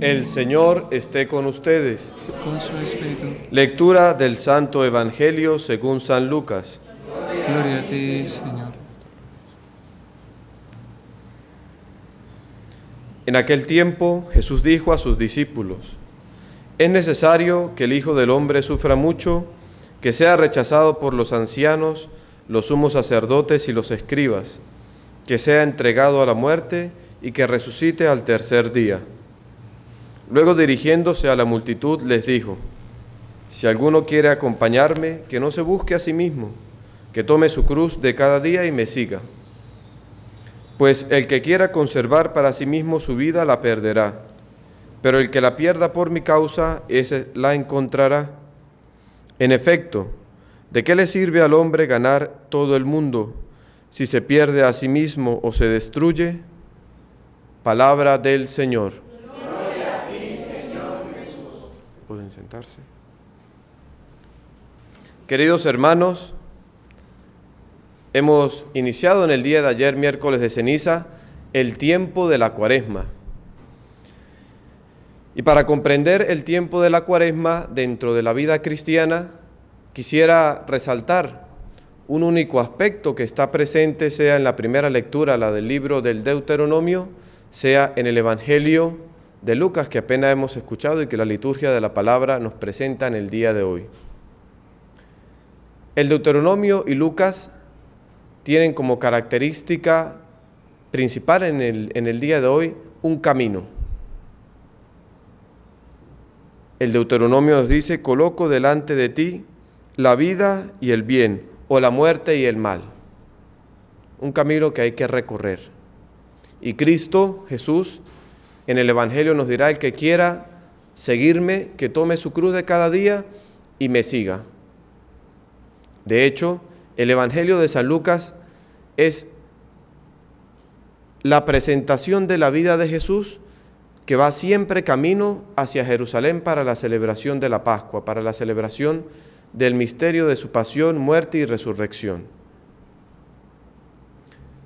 El Señor esté con ustedes. Con su espíritu. Lectura del Santo Evangelio según San Lucas. Gloria a ti, Señor. En aquel tiempo Jesús dijo a sus discípulos, Es necesario que el Hijo del Hombre sufra mucho, que sea rechazado por los ancianos, los sumos sacerdotes y los escribas, que sea entregado a la muerte y que resucite al tercer día. Luego dirigiéndose a la multitud les dijo, si alguno quiere acompañarme, que no se busque a sí mismo, que tome su cruz de cada día y me siga. Pues el que quiera conservar para sí mismo su vida la perderá, pero el que la pierda por mi causa, la encontrará. En efecto, ¿de qué le sirve al hombre ganar todo el mundo si se pierde a sí mismo o se destruye? Palabra del Señor pueden sentarse. Queridos hermanos, hemos iniciado en el día de ayer, miércoles de ceniza, el tiempo de la cuaresma. Y para comprender el tiempo de la cuaresma dentro de la vida cristiana, quisiera resaltar un único aspecto que está presente, sea en la primera lectura, la del libro del Deuteronomio, sea en el Evangelio de Lucas que apenas hemos escuchado y que la liturgia de la palabra nos presenta en el día de hoy. El Deuteronomio y Lucas tienen como característica principal en el, en el día de hoy un camino. El Deuteronomio nos dice, coloco delante de ti la vida y el bien, o la muerte y el mal. Un camino que hay que recorrer. Y Cristo, Jesús, en el Evangelio nos dirá, el que quiera seguirme, que tome su cruz de cada día y me siga. De hecho, el Evangelio de San Lucas es la presentación de la vida de Jesús que va siempre camino hacia Jerusalén para la celebración de la Pascua, para la celebración del misterio de su pasión, muerte y resurrección.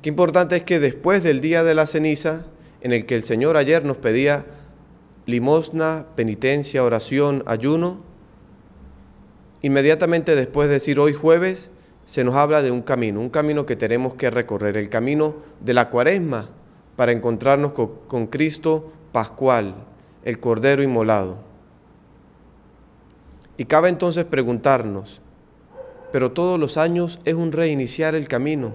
Qué importante es que después del día de la ceniza, en el que el Señor ayer nos pedía limosna, penitencia, oración, ayuno. Inmediatamente después de decir hoy jueves, se nos habla de un camino, un camino que tenemos que recorrer, el camino de la cuaresma para encontrarnos con, Cristo Pascual, el Cordero Inmolado. Y cabe entonces preguntarnos, pero todos los años es un reiniciar el camino,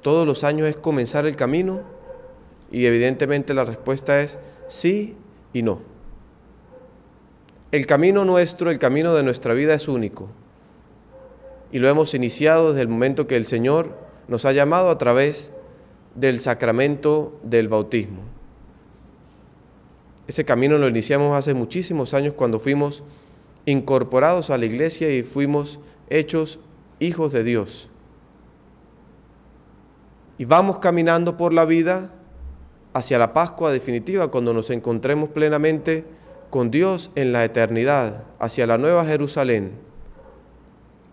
todos los años es comenzar el camino. Y evidentemente la respuesta es sí y no. El camino nuestro, el camino de nuestra vida es único. Y lo hemos iniciado desde el momento que el Señor nos ha llamado a través del sacramento del bautismo. Ese camino lo iniciamos hace muchísimos años cuando fuimos incorporados a la iglesia y fuimos hechos hijos de Dios. Y vamos caminando por la vida hacia la Pascua definitiva, cuando nos encontremos plenamente con Dios en la eternidad, hacia la nueva Jerusalén.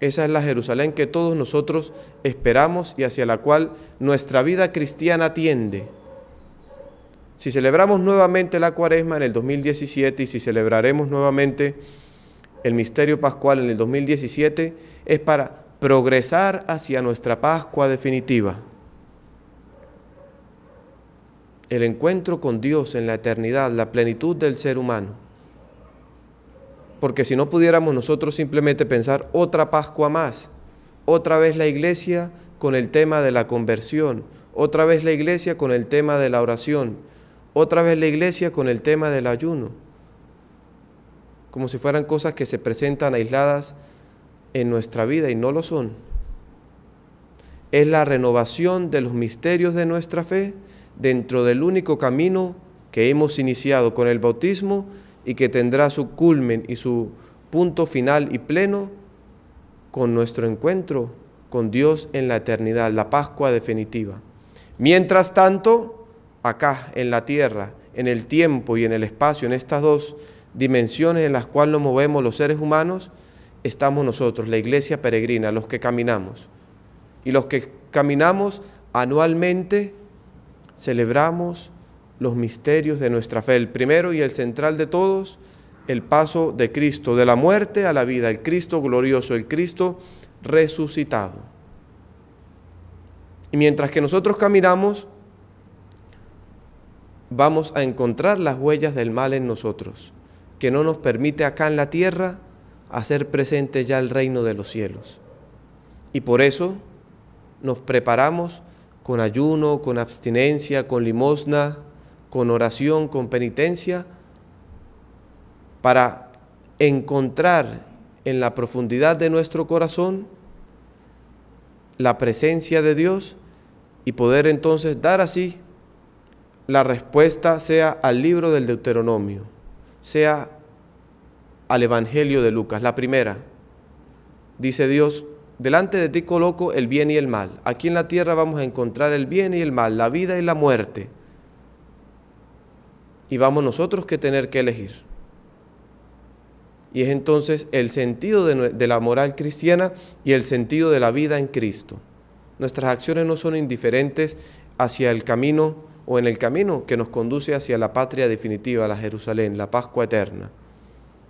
Esa es la Jerusalén que todos nosotros esperamos y hacia la cual nuestra vida cristiana tiende. Si celebramos nuevamente la cuaresma en el 2017 y si celebraremos nuevamente el misterio pascual en el 2017, es para progresar hacia nuestra Pascua definitiva el encuentro con Dios en la eternidad, la plenitud del ser humano. Porque si no pudiéramos nosotros simplemente pensar otra Pascua más, otra vez la iglesia con el tema de la conversión, otra vez la iglesia con el tema de la oración, otra vez la iglesia con el tema del ayuno, como si fueran cosas que se presentan aisladas en nuestra vida y no lo son. Es la renovación de los misterios de nuestra fe dentro del único camino que hemos iniciado con el bautismo y que tendrá su culmen y su punto final y pleno con nuestro encuentro con Dios en la eternidad, la Pascua definitiva. Mientras tanto, acá en la tierra, en el tiempo y en el espacio, en estas dos dimensiones en las cuales nos movemos los seres humanos, estamos nosotros, la iglesia peregrina, los que caminamos. Y los que caminamos anualmente celebramos los misterios de nuestra fe. El primero y el central de todos, el paso de Cristo, de la muerte a la vida, el Cristo glorioso, el Cristo resucitado. Y mientras que nosotros caminamos, vamos a encontrar las huellas del mal en nosotros, que no nos permite acá en la tierra hacer presente ya el reino de los cielos. Y por eso nos preparamos con ayuno, con abstinencia, con limosna, con oración, con penitencia, para encontrar en la profundidad de nuestro corazón la presencia de Dios y poder entonces dar así la respuesta sea al libro del Deuteronomio, sea al Evangelio de Lucas. La primera, dice Dios, Delante de ti coloco el bien y el mal. Aquí en la tierra vamos a encontrar el bien y el mal, la vida y la muerte. Y vamos nosotros que tener que elegir. Y es entonces el sentido de, de la moral cristiana y el sentido de la vida en Cristo. Nuestras acciones no son indiferentes hacia el camino o en el camino que nos conduce hacia la patria definitiva, la Jerusalén, la Pascua eterna.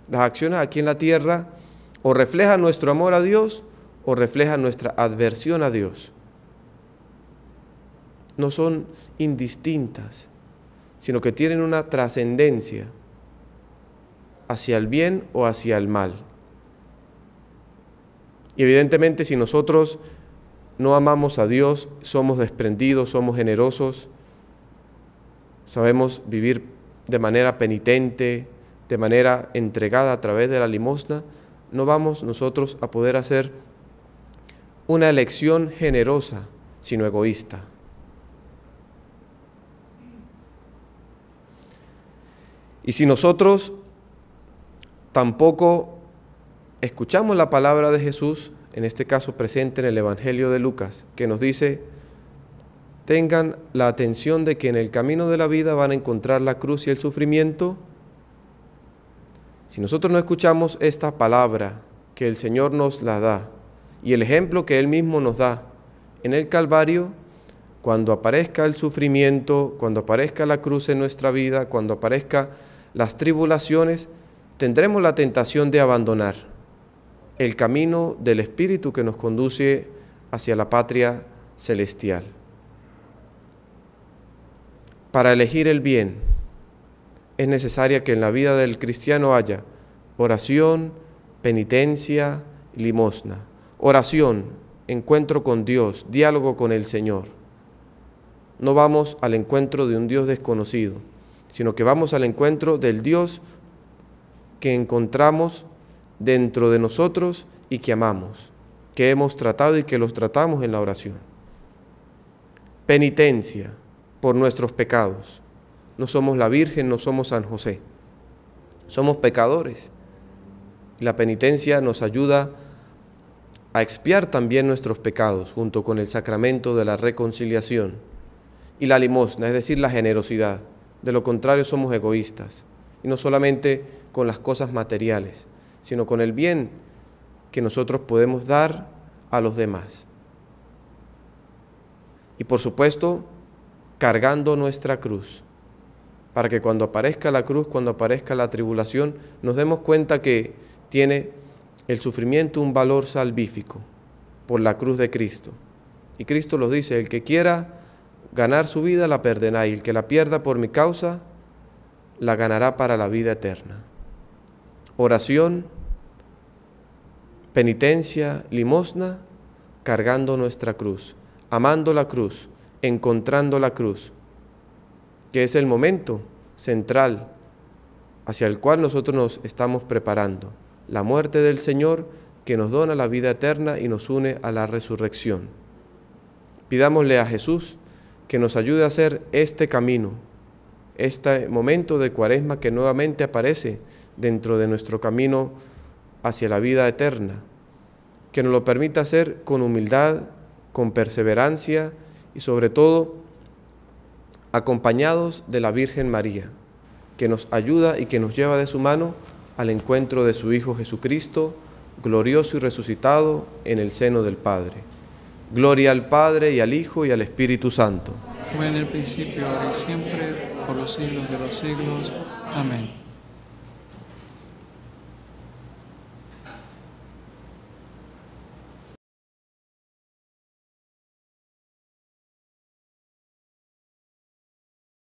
Las acciones aquí en la tierra o reflejan nuestro amor a Dios o refleja nuestra adversión a Dios no son indistintas, sino que tienen una trascendencia hacia el bien o hacia el mal. Y evidentemente si nosotros no amamos a Dios, somos desprendidos, somos generosos, sabemos vivir de manera penitente, de manera entregada a través de la limosna, no vamos nosotros a poder hacer una elección generosa, sino egoísta. Y si nosotros tampoco escuchamos la palabra de Jesús, en este caso presente en el Evangelio de Lucas, que nos dice, tengan la atención de que en el camino de la vida van a encontrar la cruz y el sufrimiento. Si nosotros no escuchamos esta palabra que el Señor nos la da, y el ejemplo que Él mismo nos da en el Calvario, cuando aparezca el sufrimiento, cuando aparezca la cruz en nuestra vida, cuando aparezcan las tribulaciones, tendremos la tentación de abandonar el camino del Espíritu que nos conduce hacia la patria celestial, para elegir el bien, es necesaria que en la vida del cristiano haya oración, penitencia, limosna. Oración, encuentro con Dios, diálogo con el Señor. No vamos al encuentro de un Dios desconocido, sino que vamos al encuentro del Dios que encontramos dentro de nosotros y que amamos, que hemos tratado y que los tratamos en la oración. Penitencia por nuestros pecados. No somos la Virgen, no somos San José. Somos pecadores. La penitencia nos ayuda a a expiar también nuestros pecados junto con el sacramento de la reconciliación y la limosna, es decir, la generosidad. De lo contrario somos egoístas, y no solamente con las cosas materiales, sino con el bien que nosotros podemos dar a los demás. Y por supuesto, cargando nuestra cruz, para que cuando aparezca la cruz, cuando aparezca la tribulación, nos demos cuenta que tiene el sufrimiento un valor salvífico por la cruz de Cristo. Y Cristo los dice, el que quiera ganar su vida la perderá y el que la pierda por mi causa la ganará para la vida eterna. Oración, penitencia, limosna, cargando nuestra cruz, amando la cruz, encontrando la cruz, que es el momento central hacia el cual nosotros nos estamos preparando la muerte del Señor que nos dona la vida eterna y nos une a la resurrección. Pidámosle a Jesús que nos ayude a hacer este camino, este momento de cuaresma que nuevamente aparece dentro de nuestro camino hacia la vida eterna, que nos lo permita hacer con humildad, con perseverancia y sobre todo acompañados de la Virgen María, que nos ayuda y que nos lleva de su mano al encuentro de su Hijo Jesucristo, glorioso y resucitado en el seno del Padre. Gloria al Padre y al Hijo y al Espíritu Santo. Como en el principio, ahora y siempre, por los siglos de los siglos. Amén.